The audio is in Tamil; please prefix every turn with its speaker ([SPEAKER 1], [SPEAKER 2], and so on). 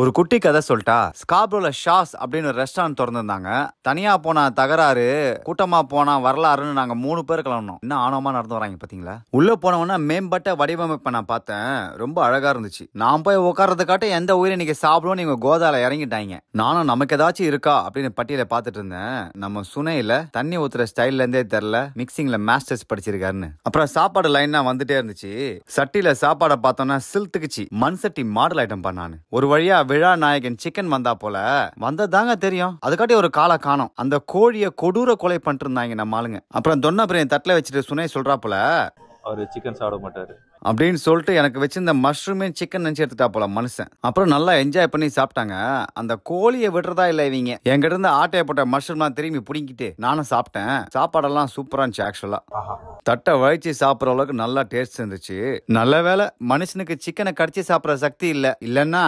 [SPEAKER 1] ஒரு குட்டி கதை சொல்லிட்டா ஸ்காப்ரோல ஷாஸ் அப்படின்னு ஒரு ரெஸ்டாரண்ட் திறந்துருந்தாங்க தனியா போனா தகராறு கூட்டமா போனா வரலாறுன்னு நாங்க மூணு பேர் கிளம்பணும் இன்னும் ஆணவமா நடந்து வராங்க பாத்தீங்களா உள்ள போனவொன்னா மேம்பட்ட வடிவமைப்பை நான் பார்த்தேன் ரொம்ப அழகா இருந்துச்சு நான் போய் உட்கார்றது காட்ட எந்த உயிரை இன்னைக்கு சாப்பிடும் நீங்க கோதால இறங்கிட்டாங்க நானும் நமக்கு ஏதாச்சும் இருக்கா அப்படின்னு பட்டியல பாத்துட்டு இருந்தேன் நம்ம சுனையில தண்ணி ஊத்துற ஸ்டைல்ல இருந்தே தெரியல மிக்சிங்ல மாஸ்டர்ஸ் படிச்சிருக்காருன்னு அப்புறம் சாப்பாடு லைன்னா வந்துட்டே இருந்துச்சு சட்டில சாப்பாடை பார்த்தோம்னா சில்த்துக்குச்சு மண் சட்டி மாடல் ஐட்டம் பண்ணான்னு ஒரு வழியா விழா நாயகன் சிக்கன் வந்தா போல வந்ததாங்க தெரியும் அதுக்காட்டி ஒரு காலை காணும் அந்த கோழிய கொடூர கொலை பண்ணிட்டு நம்ம ஆளுங்க அப்புறம் பிரியன் தட்டில் வச்சுட்டு சுனை சொல்றா போல அவர் சிக்கன் சாப்பிட மாட்டாரு அப்படின்னு சொல்லிட்டு எனக்கு வச்சிருந்த மஷ்ரூமே சிக்கன் நினச்சி எடுத்துட்டா போல மனுஷன் அப்புறம் நல்லா என்ஜாய் பண்ணி சாப்பிட்டாங்க அந்த கோழியை விடுறதா இல்லை இவங்க எங்கிட்ட இருந்து ஆட்டையை போட்ட மஷ்ரூம்லாம் திரும்பி பிடிங்கிட்டு நானும் சாப்பிட்டேன் சாப்பாடெல்லாம் சூப்பராக இருந்துச்சு ஆக்சுவலா தட்டை வழிச்சு சாப்பிட்ற அளவுக்கு நல்லா டேஸ்ட் இருந்துச்சு நல்ல வேலை மனுஷனுக்கு சிக்கனை கடிச்சு சாப்பிட்ற சக்தி இல்லை இல்லைன்னா